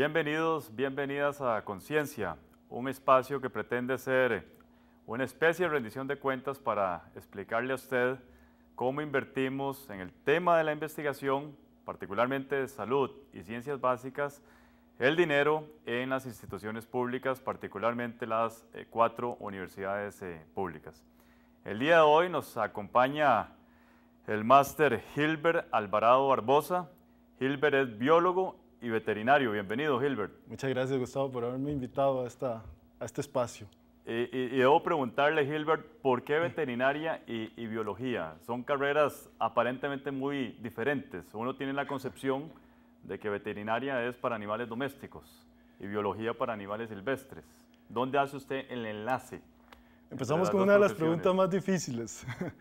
Bienvenidos, bienvenidas a Conciencia, un espacio que pretende ser una especie de rendición de cuentas para explicarle a usted cómo invertimos en el tema de la investigación, particularmente de salud y ciencias básicas, el dinero en las instituciones públicas, particularmente las eh, cuatro universidades eh, públicas. El día de hoy nos acompaña el máster Gilbert Alvarado Barbosa. Gilbert es biólogo y veterinario. Bienvenido, Gilbert. Muchas gracias, Gustavo, por haberme invitado a, esta, a este espacio. Y, debo preguntarle, Gilbert, ¿por qué veterinaria y, y, biología? Son carreras aparentemente muy diferentes. Uno tiene la concepción de que veterinaria es para animales domésticos y biología para animales silvestres. ¿Dónde hace usted el enlace? Empezamos con una de las preguntas más difíciles.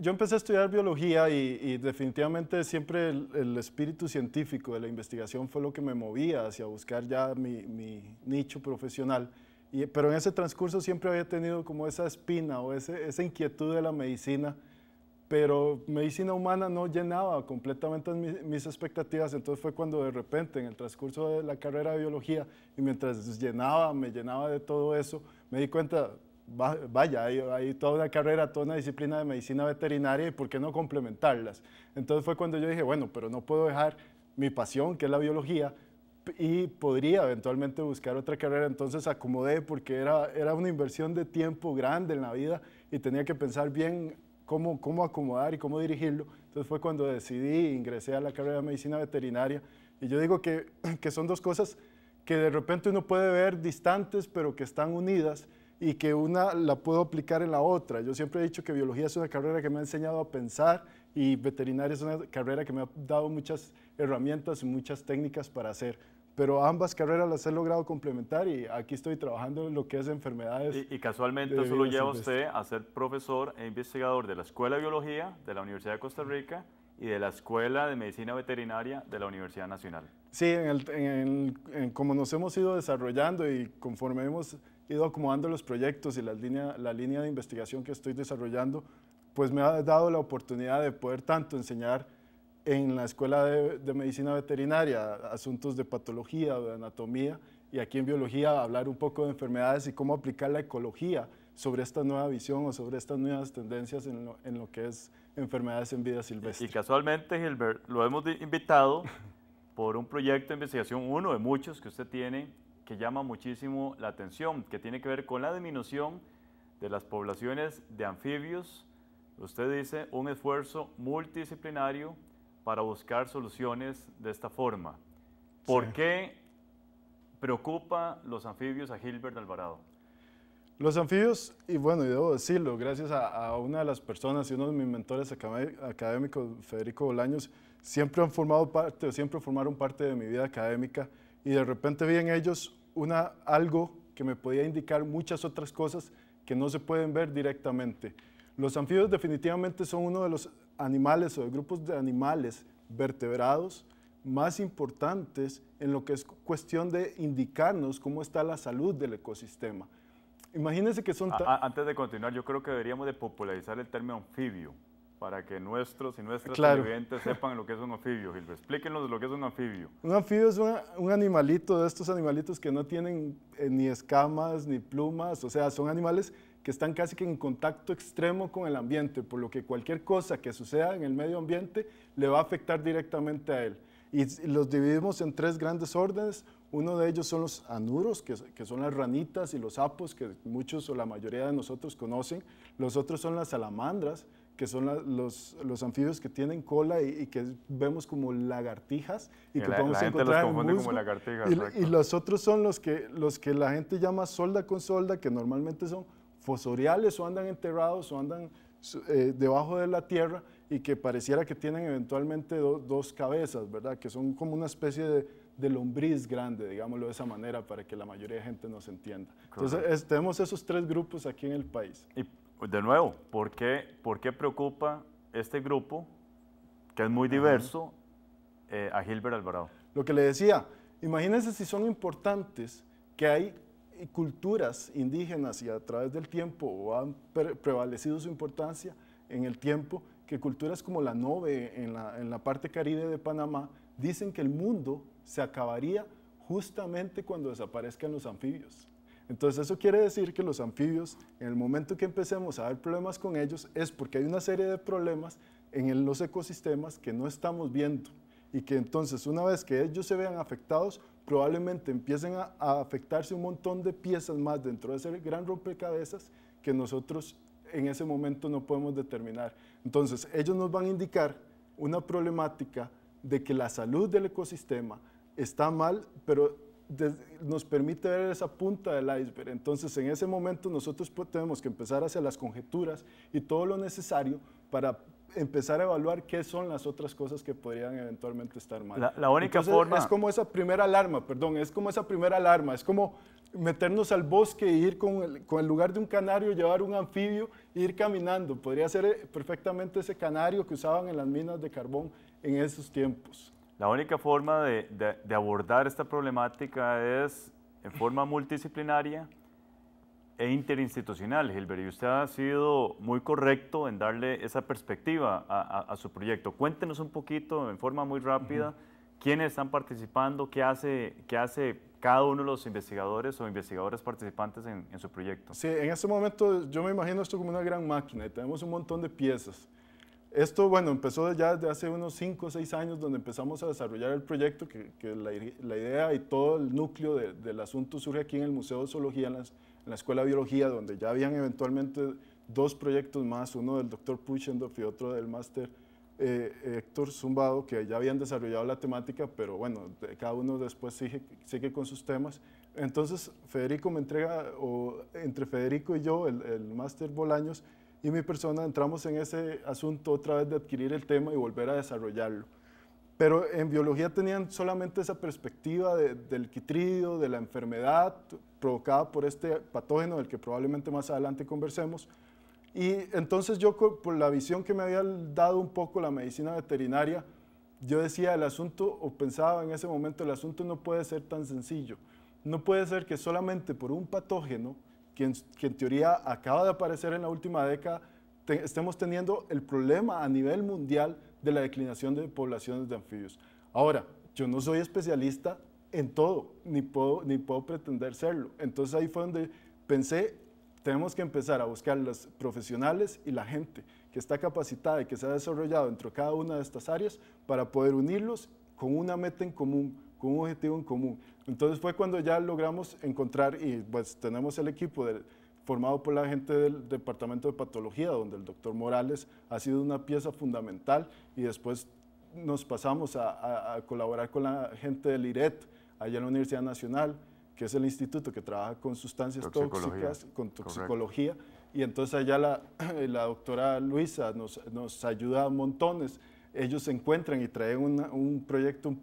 yo empecé a estudiar biología y, definitivamente siempre el, espíritu científico de la investigación fue lo que me movía hacia buscar ya mi, nicho profesional. Y, pero en ese transcurso siempre había tenido como esa espina o esa inquietud de la medicina, pero medicina humana no llenaba completamente mis, mis, expectativas, entonces fue cuando de repente en el transcurso de la carrera de biología y mientras llenaba, me llenaba de todo eso, me di cuenta, vaya, hay, toda una carrera, toda una disciplina de medicina veterinaria y por qué no complementarlas. Entonces fue cuando yo dije, bueno, pero no puedo dejar mi pasión, que es la biología, y podría eventualmente buscar otra carrera. Entonces acomodé porque era, una inversión de tiempo grande en la vida y tenía que pensar bien cómo, acomodar y cómo dirigirlo. Entonces fue cuando decidí, ingresé a la carrera de medicina veterinaria. Y yo digo que, que son dos cosas que de repente uno puede ver distantes, pero que están unidas y que una la puedo aplicar en la otra. Yo siempre he dicho que biología es una carrera que me ha enseñado a pensar y veterinaria es una carrera que me ha dado muchas herramientas y muchas técnicas para hacer. Pero ambas carreras las he logrado complementar y aquí estoy trabajando en lo que es enfermedades. Y, casualmente eso lo lleva usted a ser profesor e investigador de la Escuela de Biología de la Universidad de Costa Rica y de la Escuela de Medicina Veterinaria de la Universidad Nacional. Sí, en el, como nos hemos ido desarrollando y conforme hemos ido acomodando los proyectos y la línea, la línea de investigación que estoy desarrollando, pues me ha dado la oportunidad de poder tanto enseñar en la Escuela de, Medicina Veterinaria asuntos de patología de anatomía y aquí en biología hablar un poco de enfermedades y cómo aplicar la ecología sobre esta nueva visión o sobre estas nuevas tendencias en en lo que es enfermedades en vida silvestre. Y casualmente, Gilbert, lo hemos invitado por un proyecto de investigación, uno de muchos que usted tiene que llama muchísimo la atención, que tiene que ver con la disminución de las poblaciones de anfibios. Usted dice un esfuerzo multidisciplinario para buscar soluciones de esta forma. ¿Por qué preocupa los anfibios a Gilbert Alvarado? Los anfibios, y bueno, y debo decirlo, gracias a, a, una de las personas y uno de mis mentores académicos, Federico Bolaños, siempre han formado parte, siempre formaron parte de mi vida académica, y de repente vi en ellos algo que me podía indicar muchas otras cosas que no se pueden ver directamente. Los anfibios definitivamente son uno de los animales o de grupos de animales vertebrados más importantes en lo que es cuestión de indicarnos cómo está la salud del ecosistema. Imagínense que son... Antes de continuar, yo creo que deberíamos de popularizar el término anfibio para que nuestros y nuestras claro. sepan lo que es un anfibio, Gilbert. Explíquenos lo que es un anfibio. Un anfibio es un animalito de estos animalitos que no tienen eh, ni escamas ni plumas, o sea, son animales que están casi que en contacto extremo con el ambiente, por lo que cualquier cosa que suceda en el medio ambiente le va a afectar directamente a él. Y, los dividimos en tres grandes órdenes. Uno de ellos son los anuros, que, que son las ranitas y los sapos, que muchos o la mayoría de nosotros conocen. Los otros son las salamandras, que son los, los, anfibios que tienen cola y, que vemos como lagartijas y, que podemos los confunde como lagartijas, y, los otros son los que, los que la gente llama solda con solda, que normalmente son fosoriales o andan enterrados o andan eh, debajo de la tierra y que pareciera que tienen eventualmente dos cabezas, ¿verdad? Que son como una especie de, de, lombriz grande, digámoslo de esa manera, para que la mayoría de gente nos entienda. Entonces, tenemos esos tres grupos aquí en el país. Y de nuevo, ¿por qué, ¿por preocupa este grupo, que es muy diverso, eh, a Gilbert Alvarado? Lo que le decía, imagínense si son importantes que hay culturas indígenas y a través del tiempo o han prevalecido su importancia en el tiempo, que culturas como la Nove en la, en la parte caribe de Panamá dicen que el mundo se acabaría justamente cuando desaparezcan los anfibios. Entonces eso quiere decir que los anfibios, en el momento que empecemos a ver problemas con ellos, es porque hay una serie de problemas en los ecosistemas que no estamos viendo y que entonces una vez que ellos se vean afectados, probablemente empiecen a, afectarse un montón de piezas más dentro de ese gran rompecabezas que nosotros en ese momento no podemos determinar. Entonces ellos nos van a indicar una problemática de que la salud del ecosistema está mal, pero nos permite ver esa punta del iceberg. Entonces, en ese momento nosotros tenemos que empezar hacia las conjeturas y todo lo necesario para empezar a evaluar qué son las otras cosas que podrían eventualmente estar mal. La, única forma... Es como esa primera alarma, perdón, es como esa primera alarma, es como meternos al bosque e ir con el, con el lugar de un canario, llevar un anfibio e ir caminando. Podría ser eh, perfectamente ese canario que usaban en las minas de carbón en esos tiempos. La única forma de, abordar esta problemática es en forma multidisciplinaria e interinstitucional, Gilbert, y usted ha sido muy correcto en darle esa perspectiva a, su proyecto. Cuéntenos un poquito, en forma muy rápida, quiénes están participando, qué hace, cada uno de los investigadores o investigadoras participantes en, en su proyecto. Sí, en este momento yo me imagino esto como una gran máquina y tenemos un montón de piezas. Esto, bueno, empezó ya desde hace unos 5 o 6 años donde empezamos a desarrollar el proyecto, que, la, idea y todo el núcleo del asunto surge aquí en el Museo de Zoología, en, la Escuela de Biología, donde ya habían eventualmente dos proyectos más, uno del doctor Puchendoff y otro del máster eh, Héctor Zumbado, que ya habían desarrollado la temática, pero bueno, cada uno después sigue, sigue con sus temas. Entonces, Federico me entrega, o entre Federico y yo, el, el máster Bolaños, y mi persona entramos en ese asunto otra vez de adquirir el tema y volver a desarrollarlo. Pero en biología tenían solamente esa perspectiva del quitrido, de la enfermedad provocada por este patógeno del que probablemente más adelante conversemos. Y entonces yo, por la visión que me había dado un poco la medicina veterinaria, yo decía el asunto, o pensaba en ese momento, el asunto no puede ser tan sencillo. No puede ser que solamente por un patógeno que en, teoría acaba de aparecer en la última década, estemos teniendo el problema a nivel mundial de la declinación de poblaciones de anfibios. Ahora, yo no soy especialista en todo, ni puedo, ni puedo pretender serlo. Entonces ahí fue donde pensé, tenemos que empezar a buscar los profesionales y la gente que está capacitada y que se ha desarrollado dentro cada una de estas áreas para poder unirlos con una meta en común, con un objetivo en común. Entonces fue cuando ya logramos encontrar y pues tenemos el equipo formado por la gente del Departamento de Patología, donde el doctor Morales ha sido una pieza fundamental y después nos pasamos a, colaborar con la gente del IRET, allá en la Universidad Nacional, que es el instituto que trabaja con sustancias tóxicas, con toxicología. Y entonces allá la, la doctora Luisa nos, nos, ayuda a montones. Ellos se encuentran y traen un proyecto un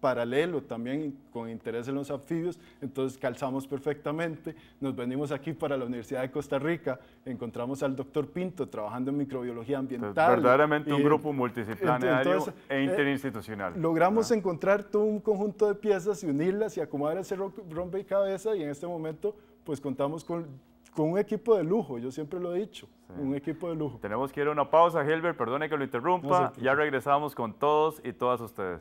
paralelo también con interés en los anfibios, entonces calzamos perfectamente, nos venimos aquí para la Universidad de Costa Rica, encontramos al doctor Pinto trabajando en microbiología ambiental. verdaderamente un grupo multidisciplinario e eh, interinstitucional. logramos ah. encontrar todo un conjunto de piezas y unirlas y acomodar ese rompecabezas y en este momento pues contamos con con un equipo de lujo, yo siempre lo he dicho, un equipo de lujo. Tenemos que ir a una pausa, Gilbert, perdone que lo interrumpa, ya regresamos con todos y todas ustedes.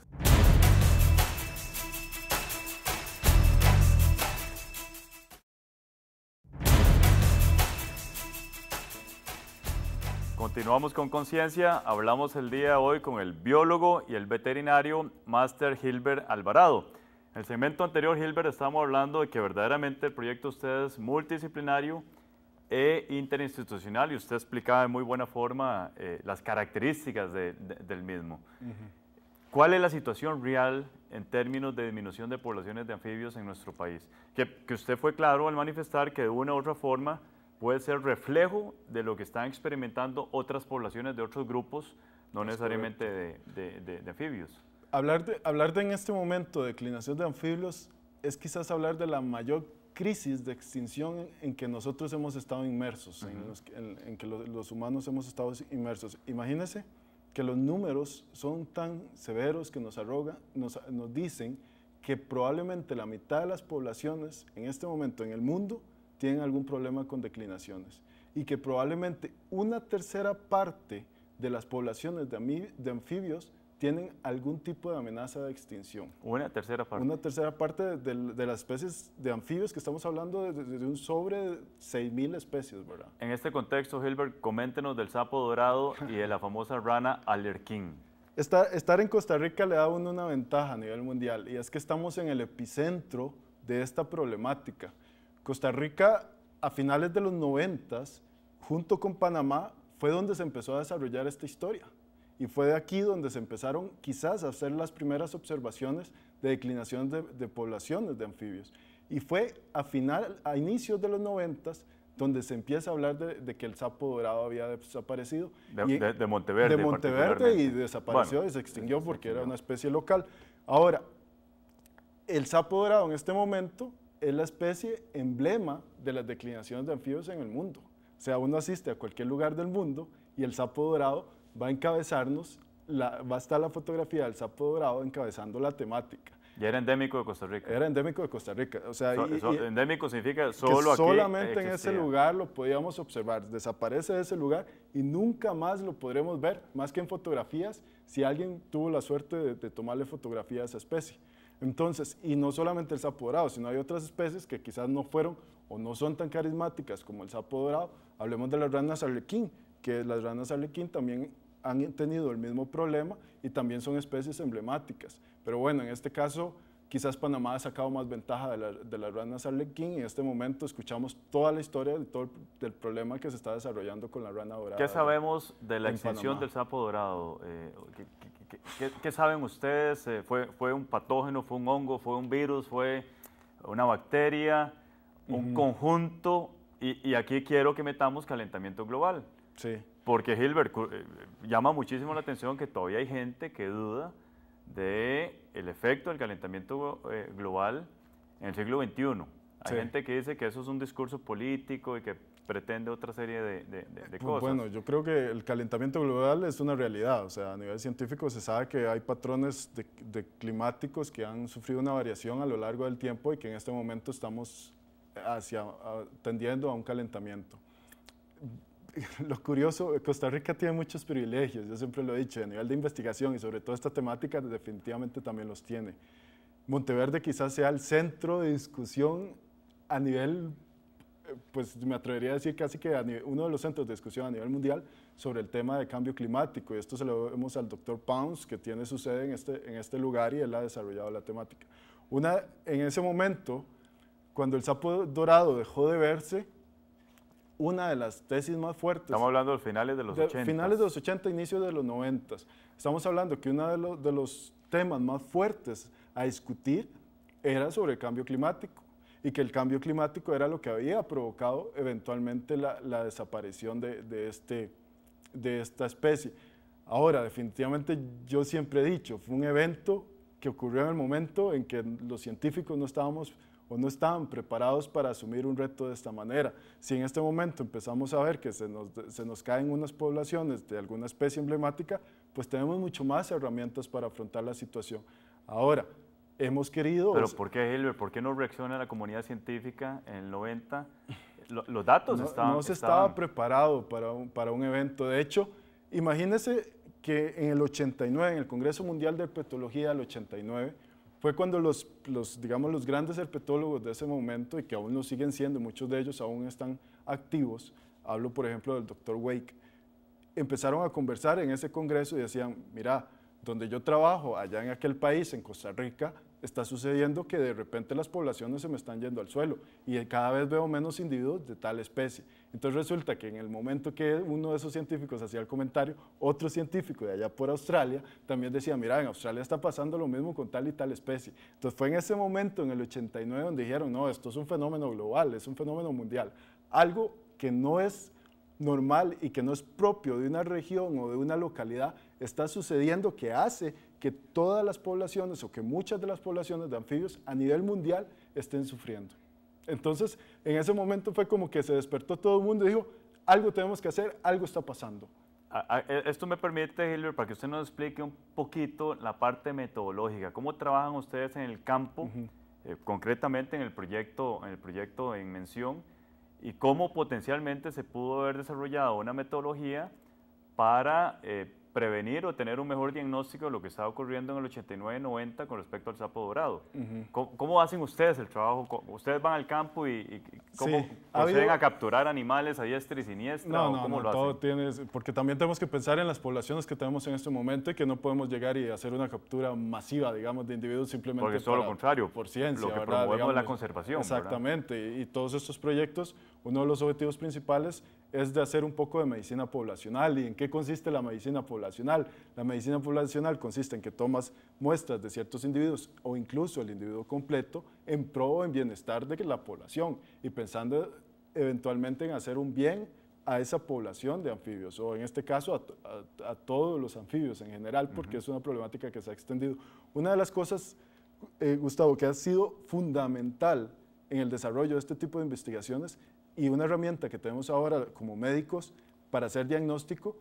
Continuamos con conciencia. Hablamos el día de hoy con el biólogo y el veterinario Master Gilbert Alvarado. En el segmento anterior, Gilbert, estábamos hablando de que verdaderamente el proyecto usted es multidisciplinario e interinstitucional y usted explicaba de muy buena forma eh, las características del mismo. ¿Cuál es la situación real en términos de disminución de poblaciones de anfibios en nuestro país? que usted fue claro al manifestar que de una u otra forma puede ser reflejo de lo que están experimentando otras poblaciones de otros grupos, no necesariamente de, anfibios. Hablar de, en este momento de declinación de anfibios es quizás hablar de la mayor crisis de extinción en que nosotros hemos estado inmersos, en, que los, humanos hemos estado inmersos. Imagínense que los números son tan severos que nos, arroga, nos dicen que probablemente la mitad de las poblaciones en este momento en el mundo tienen algún problema con declinaciones y que probablemente una tercera parte de las poblaciones de, de, anfibios tienen algún tipo de amenaza de extinción. Una tercera parte. Una tercera parte de, las especies de anfibios que estamos hablando de, un sobre 6.000 especies, ¿verdad? En este contexto, Hilbert, coméntenos del sapo dorado y de la famosa rana alerquín. Estar, estar en Costa Rica le da a uno una ventaja a nivel mundial y es que estamos en el epicentro de esta problemática Costa Rica a finales de los 90, junto con Panamá, fue donde se empezó a desarrollar esta historia. Y fue de aquí donde se empezaron quizás a hacer las primeras observaciones de declinación de, poblaciones de anfibios. Y fue a, final, a inicios de los 90 donde se empieza a hablar de, que el sapo dorado había desaparecido. De, Monteverde. De Monteverde y desapareció y se extinguió porque era una especie local. Ahora, el sapo dorado en este momento es la especie emblema de las declinaciones de anfibios en el mundo. O sea, uno asiste a cualquier lugar del mundo y el sapo dorado va a encabezarnos, va a estar la fotografía del sapo dorado encabezando la temática. Ya era endémico de Costa Rica. Era endémico de Costa Rica. O sea, endémico significa solo que Solamente en ese lugar lo podíamos observar. Desaparece de ese lugar y nunca más lo podremos ver, más que en fotografías, si alguien tuvo la suerte de, de tomarle fotografía a esa especie. Entonces, y no solamente el sapo dorado, sino hay otras especies que quizás no fueron o no son tan carismáticas como el sapo dorado. Hablemos de las ranas arlequín, que las ranas arlequín también han tenido el mismo problema y también son especies emblemáticas. Pero bueno, en este caso, quizás Panamá ha sacado más ventaja de, la, las ranas arlequín y en este momento escuchamos toda la historia de todo del problema que se está desarrollando con la rana dorada. ¿Qué sabemos de la extinción del sapo dorado? Eh, ¿Qué, saben ustedes? Eh, ¿Fue, ¿Fue un patógeno, fue un hongo, fue un virus, fue una bacteria, un conjunto? Y, aquí quiero que metamos calentamiento global. Sí. Porque Hilbert eh, llama muchísimo la atención que todavía hay gente que duda de efecto del calentamiento eh, global en el siglo XXI. Hay gente que dice que eso es un discurso político y que pretende otra serie de, pues cosas. Bueno, yo creo que el calentamiento global es una realidad, o sea, a nivel científico se sabe que hay patrones de, climáticos que han sufrido una variación a lo largo del tiempo y que en este momento estamos hacia, tendiendo a un calentamiento. Lo curioso, Costa Rica tiene muchos privilegios, yo siempre lo he dicho, a nivel de investigación y sobre todo esta temática definitivamente también los tiene. Monteverde quizás sea el centro de discusión a nivel pues me atrevería a decir casi que uno de los centros de discusión a nivel mundial sobre el tema de cambio climático. Y esto se lo vemos al doctor Pounds, que tiene su sede en este, en este lugar y él ha desarrollado la temática. Una, en ese momento, cuando el sapo dorado dejó de verse, una de las tesis más fuertes. Estamos hablando de finales de los 80. Finales de los 80, inicios de los 90. Estamos hablando que uno de, de los temas más fuertes a discutir era sobre el cambio climático y que el cambio climático era lo que había provocado eventualmente la, desaparición de, este, de esta especie. Ahora, definitivamente yo siempre he dicho, fue un evento que ocurrió en el momento en que los científicos no estábamos o no estaban preparados para asumir un reto de esta manera. Si en este momento empezamos a ver que se nos, se nos, caen unas poblaciones de alguna especie emblemática, pues tenemos mucho más herramientas para afrontar la situación. Ahora, hemos querido... Pero ¿por qué, Hilbert? ¿Por qué no reacciona la comunidad científica en el 90? los datos estaban... No se estaba preparado para un, para un evento. De hecho, imagínense que en el 89, en el Congreso Mundial de Herpetología del 89, fue cuando los, los, digamos, los grandes herpetólogos de ese momento, y que aún lo siguen siendo, muchos de ellos aún están activos, hablo por ejemplo del doctor Wake, empezaron a conversar en ese congreso y decían, mira, donde yo trabajo, allá en aquel país, en Costa Rica, está sucediendo que de repente las poblaciones se me están yendo al suelo y cada vez veo menos individuos de tal especie. Entonces resulta que en el momento que uno de esos científicos hacía el comentario, otro científico de allá por Australia también decía, mira, en Australia está pasando lo mismo con tal y tal especie. Entonces fue en ese momento, en el 89, donde dijeron, no, esto es un fenómeno global, es un fenómeno mundial. Algo que no es normal y que no es propio de una región o de una localidad, está sucediendo que hace que todas las poblaciones o que muchas de las poblaciones de anfibios a nivel mundial estén sufriendo. Entonces, en ese momento fue como que se despertó todo el mundo y dijo, algo tenemos que hacer, algo está pasando. E, esto me permite, Hilbert, para que usted nos explique un poquito la parte metodológica. ¿Cómo trabajan ustedes en el campo, eh, concretamente en el, proyecto, en el proyecto en mención, y cómo potencialmente se pudo haber desarrollado una metodología para eh, prevenir o tener un mejor diagnóstico de lo que está ocurriendo en el 89-90 con respecto al sapo dorado. ¿Cómo, hacen ustedes el trabajo? ¿Ustedes van al campo y, y cómo proceden a capturar animales a diestra y siniestra? No, no, no, todo tienes, porque también tenemos que pensar en las poblaciones que tenemos en este momento y que no podemos llegar y hacer una captura masiva, digamos, de individuos simplemente Porque es todo lo contrario, por ciencia, lo que es la conservación. Exactamente, y todos estos proyectos, uno de los objetivos principales es de hacer un poco de medicina poblacional y en qué consiste la medicina poblacional la medicina poblacional consiste en que tomas muestras de ciertos individuos o incluso el individuo completo en pro o en bienestar de la población y pensando eventualmente en hacer un bien a esa población de anfibios, o en este caso a, todos los anfibios en general, porque es una problemática que se ha extendido. Una de las cosas, eh, Gustavo, que ha sido fundamental en el desarrollo de este tipo de investigaciones y una herramienta que tenemos ahora como médicos para hacer diagnóstico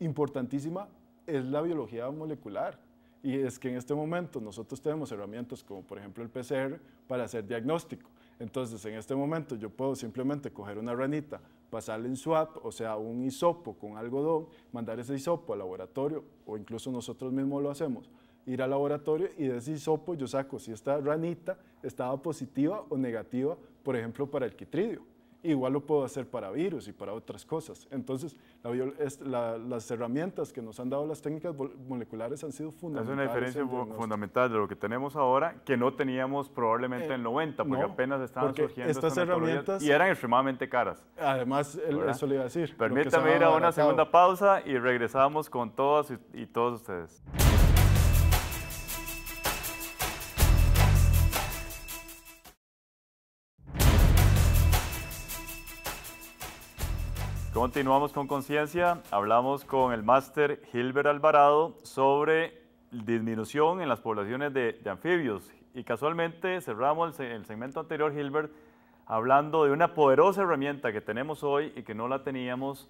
importantísima es la biología molecular. Y es que en este momento nosotros tenemos herramientas como por ejemplo el PCR para hacer diagnóstico. Entonces en este momento yo puedo simplemente coger una ranita, pasarle en swap, o sea, un hisopo con algodón, mandar ese hisopo al laboratorio o incluso nosotros mismos lo hacemos, ir al laboratorio y de ese hisopo yo saco si esta ranita estaba positiva o negativa, por ejemplo, para el quitridio. Igual lo puedo hacer para virus y para otras cosas. Entonces, las herramientas que nos han dado las técnicas moleculares han sido fundamentales. Es una diferencia fundamental de lo que tenemos ahora que no teníamos probablemente eh, en el 90, porque apenas estaban surgiendo estas herramientas. Y eran extremadamente caras. Además, eso le iba a decir. Permítame ir a una segunda pausa y regresamos con todos y, y todos ustedes. Continuamos con conciencia. Hablamos con el máster Gilbert Alvarado sobre disminución en las poblaciones de, anfibios. Y casualmente cerramos el, segmento anterior, Gilbert, hablando de una poderosa herramienta que tenemos hoy y que no la teníamos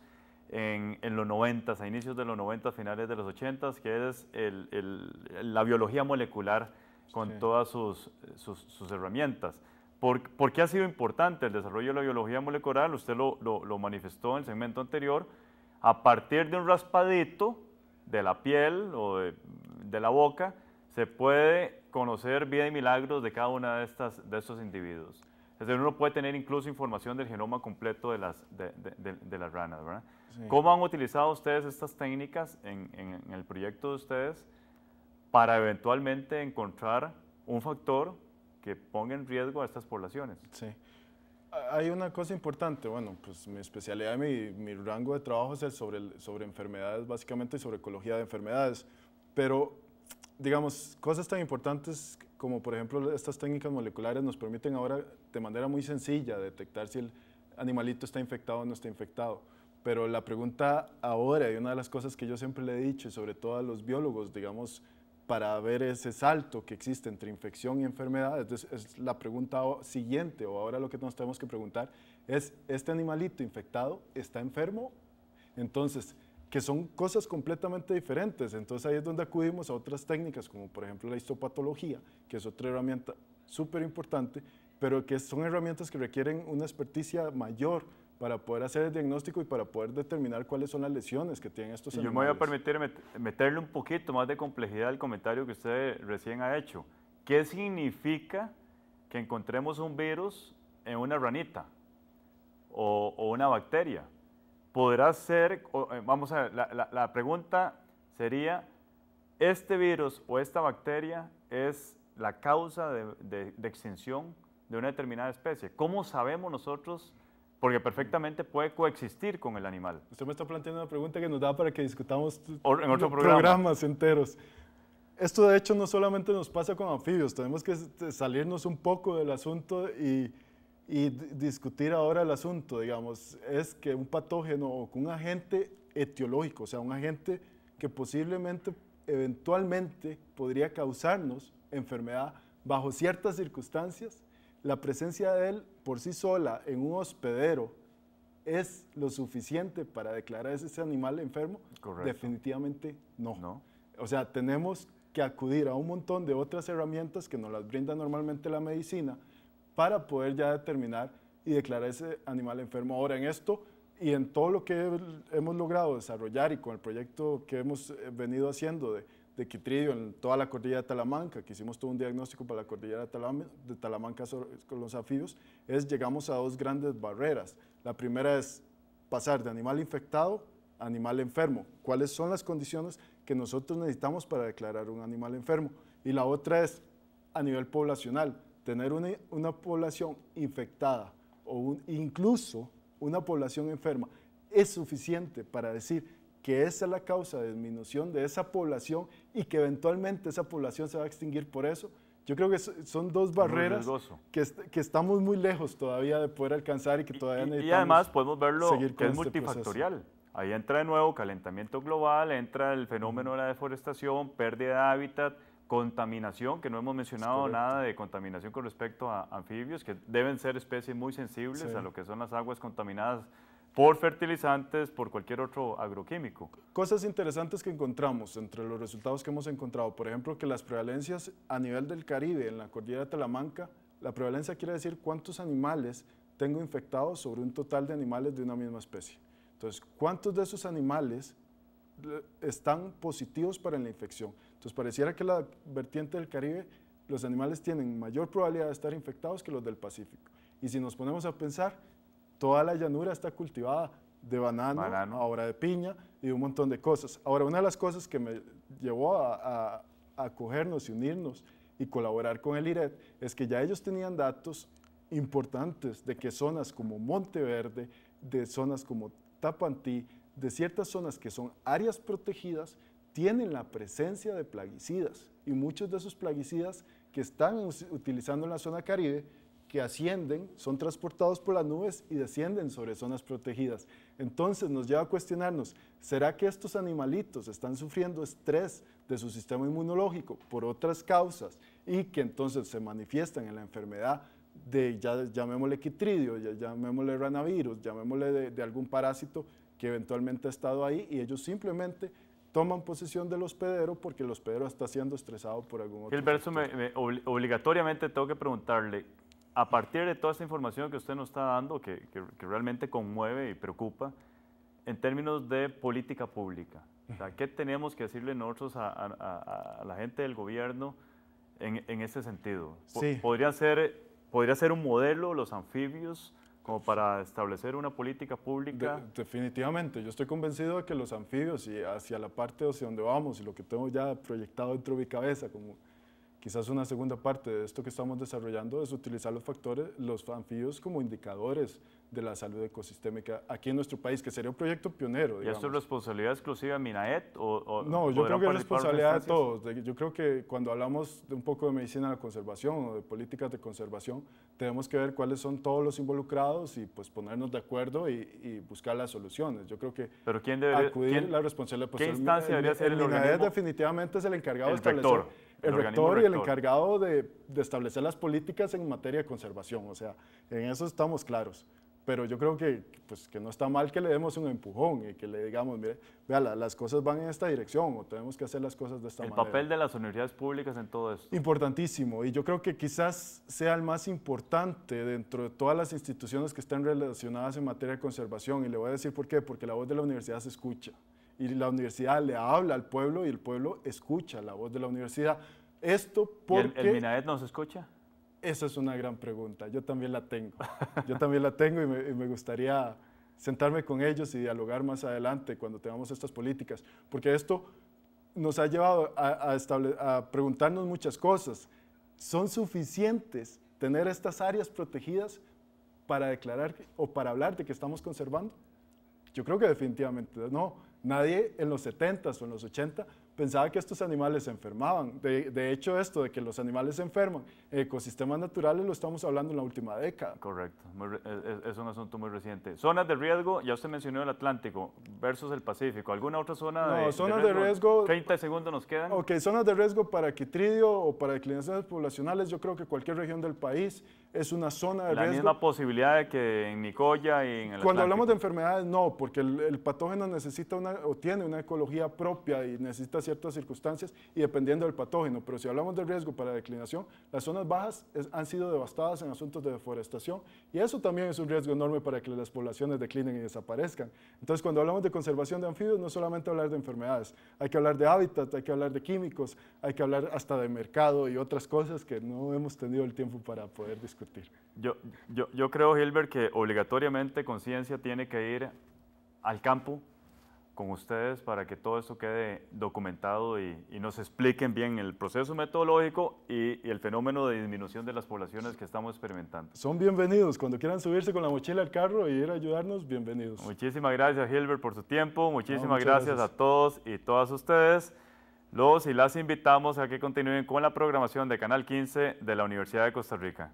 en, los 90, a inicios de los 90, finales de los 80, que es la biología molecular con todas sus herramientas. ¿Por, qué ha sido importante el desarrollo de la biología molecular? Usted lo, manifestó en el segmento anterior. A partir de un raspadito de la piel o de, la boca, se puede conocer vida y milagros de cada uno de, estas, de estos individuos. Es decir, uno puede tener incluso información del genoma completo de las, de, las ranas, ¿verdad? ¿Cómo han utilizado ustedes estas técnicas en el proyecto de ustedes para eventualmente encontrar un factor que ponga en riesgo a estas poblaciones. Sí. Hay una cosa importante, bueno, pues mi especialidad, mi, mi rango de trabajo es el sobre, sobre enfermedades, básicamente, y sobre ecología de enfermedades, pero digamos, cosas tan importantes como por ejemplo estas técnicas moleculares nos permiten ahora de manera muy sencilla detectar si el animalito está infectado o no está infectado. Pero la pregunta ahora, y una de las cosas que yo siempre le he dicho, y sobre todo a los biólogos, digamos, para ver ese salto que existe entre infección y enfermedad. Entonces, es la pregunta siguiente, o ahora lo que nos tenemos que preguntar, es, ¿este animalito infectado está enfermo? Entonces, que son cosas completamente diferentes. Entonces, ahí es donde acudimos a otras técnicas, como por ejemplo la histopatología, que es otra herramienta súper importante, pero que son herramientas que requieren una experticia mayor para poder hacer el diagnóstico y para poder determinar cuáles son las lesiones que tienen estos animales. Yo me voy a permitir meterle un poquito más de complejidad al comentario que usted recién ha hecho. ¿Qué significa que encontremos un virus en una ranita o, una bacteria? ¿Podrá ser, eh, vamos a ver, la, pregunta sería, ¿este virus o esta bacteria es la causa de, de extinción de una determinada especie? ¿Cómo sabemos nosotros? porque perfectamente puede coexistir con el animal. Usted me está planteando una pregunta que nos da para que discutamos en programas enteros. Esto de hecho no solamente nos pasa con anfibios, tenemos que este, salirnos un poco del asunto y, y discutir ahora el asunto, digamos, es que un patógeno o un agente etiológico, o sea, un agente que posiblemente, eventualmente, podría causarnos enfermedad bajo ciertas circunstancias, la presencia de él por sí sola en un hospedero es lo suficiente para declarar ese animal enfermo, definitivamente no. O sea, tenemos que acudir a un montón de otras herramientas que nos las brinda normalmente la medicina para poder ya determinar y declarar ese animal enfermo. Ahora, en esto y en todo lo que hemos logrado desarrollar y con el proyecto que hemos eh, venido haciendo de de Quitrillo, en toda la cordillera de Talamanca, que hicimos todo un diagnóstico para la cordillera de, Talamanca con los desafíos, es llegamos a dos grandes barreras. La primera es pasar de animal infectado a animal enfermo. ¿Cuáles son las condiciones que nosotros necesitamos para declarar un animal enfermo? Y la otra es a nivel poblacional, tener una, población infectada o incluso una población enferma es suficiente para decir que esa es la causa de disminución de esa población y que eventualmente esa población se va a extinguir por eso, yo creo que son dos barreras que, que, estamos muy lejos todavía de poder alcanzar y que todavía y, necesitamos. Y además podemos verlo que es este multifactorial. Ahí entra de nuevo calentamiento global, entra el fenómeno de la deforestación, pérdida de hábitat, contaminación, que no hemos mencionado nada de contaminación con respecto a anfibios, que deben ser especies muy sensibles a lo que son las aguas contaminadas por fertilizantes, por cualquier otro agroquímico. Cosas interesantes que encontramos entre los resultados que hemos encontrado, por ejemplo, que las prevalencias a nivel del Caribe, en la cordillera de Talamanca, la prevalencia quiere decir cuántos animales tengo infectados sobre un total de animales de una misma especie. Entonces, ¿cuántos de esos animales están positivos para la infección? Entonces, pareciera que la vertiente del Caribe, los animales tienen mayor probabilidad de estar infectados que los del Pacífico. Y si nos ponemos a pensar, Toda la llanura está cultivada de banano, ahora de piña y un montón de cosas. Ahora, una de las cosas que me llevó a, acogernos y unirnos y colaborar con el IRED es que ya ellos tenían datos importantes de que zonas como Monte Verde, de zonas como Tapantí, de ciertas zonas que son áreas protegidas, tienen la presencia de plaguicidas y muchos de esos plaguicidas que están utilizando en la zona caribe que ascienden, son transportados por las nubes y descienden sobre zonas protegidas. Entonces nos lleva a cuestionarnos, ¿será que estos animalitos están sufriendo estrés de su sistema inmunológico por otras causas y que entonces se manifiestan en la enfermedad de, ya, llamémosle quitridio, ya, llamémosle ranavirus, llamémosle de, algún parásito que eventualmente ha estado ahí y ellos simplemente toman posesión del hospedero porque el hospedero está siendo estresado por algún otro. El verso obligatoriamente tengo que preguntarle, a partir de toda esta información que usted nos está dando, que, realmente conmueve y preocupa, en términos de política pública, ¿qué tenemos que decirle nosotros a, la gente del gobierno en, este ese sentido? Sí. ¿Podría, ser, ¿Podría ser un modelo los anfibios como para establecer una política pública? definitivamente, yo estoy convencido de que los anfibios y hacia la parte hacia donde vamos y lo que tengo ya proyectado dentro de mi cabeza como Quizás una segunda parte de esto que estamos desarrollando es utilizar los factores, los fanfíos como indicadores de la salud ecosistémica aquí en nuestro país, que sería un proyecto pionero. Digamos. ¿Y esto es responsabilidad exclusiva de Minaet? O, o no, yo creo que es responsabilidad de todos. Yo creo que cuando hablamos de un poco de medicina de la conservación o de políticas de conservación, tenemos que ver cuáles son todos los involucrados y pues ponernos de acuerdo y, buscar las soluciones. Yo creo que ¿Pero quién acudir quién, la responsabilidad. Pues, ¿Qué instancia debería ser el, el, definitivamente es el encargado el de el, rector y el encargado de, establecer las políticas en materia de conservación, o sea, en eso estamos claros. Pero yo creo que, pues, que no está mal que le demos un empujón y que le digamos, mire, vea, las cosas van en esta dirección o tenemos que hacer las cosas de esta manera. El papel de las universidades públicas en todo esto. Importantísimo, y yo creo que quizás sea el más importante dentro de todas las instituciones que están relacionadas en materia de conservación, y le voy a decir por qué, porque la voz de la universidad se escucha y la universidad le habla al pueblo y el pueblo escucha la voz de la universidad. Esto porque... el, el nos escucha? Esa es una gran pregunta. Yo también la tengo. Yo también la tengo y me, gustaría sentarme con ellos y dialogar más adelante cuando tengamos estas políticas, porque esto nos ha llevado a preguntarnos muchas cosas. ¿Son suficientes tener estas áreas protegidas para declarar o para hablar de que estamos conservando? Yo creo que definitivamente no. Nadie en los 70s o en los 80 pensaba que estos animales se enfermaban. De, hecho, esto de que los animales se enferman, ecosistemas naturales, lo estamos hablando en la última década. Correcto, es, un asunto muy reciente. Zonas de riesgo, ya usted mencionó el Atlántico versus el Pacífico. ¿Alguna otra zona no, de, zonas riesgo, de riesgo? 30 segundos nos quedan. Ok, zonas de riesgo para quitridio o para declinaciones poblacionales, yo creo que cualquier región del país, es una zona de la riesgo. La misma posibilidad de que en Nicoya y en Cuando hablamos de enfermedades, no, porque el, patógeno necesita una, o tiene una ecología propia y necesita ciertas circunstancias y dependiendo del patógeno. Pero si hablamos de riesgo para declinación, las zonas bajas han sido devastadas en asuntos de deforestación y eso también es un riesgo enorme para que las poblaciones declinen y desaparezcan. Entonces, cuando hablamos de conservación de anfibios, no solamente hablar de enfermedades, hay que hablar de hábitat, hay que hablar de químicos, hay que hablar hasta de mercado y otras cosas que no hemos tenido el tiempo para poder discutir. Yo, yo, yo creo, Hilbert, que obligatoriamente Conciencia tiene que ir al campo con ustedes para que todo esto quede documentado y, nos expliquen bien el proceso metodológico y, el fenómeno de disminución de las poblaciones que estamos experimentando. Son bienvenidos. Cuando quieran subirse con la mochila al carro y ir a ayudarnos, bienvenidos. Muchísimas gracias, Hilbert, por su tiempo. Muchísimas gracias, gracias a todos y todas ustedes. Los y las invitamos a que continúen con la programación de Canal 15 de la Universidad de Costa Rica.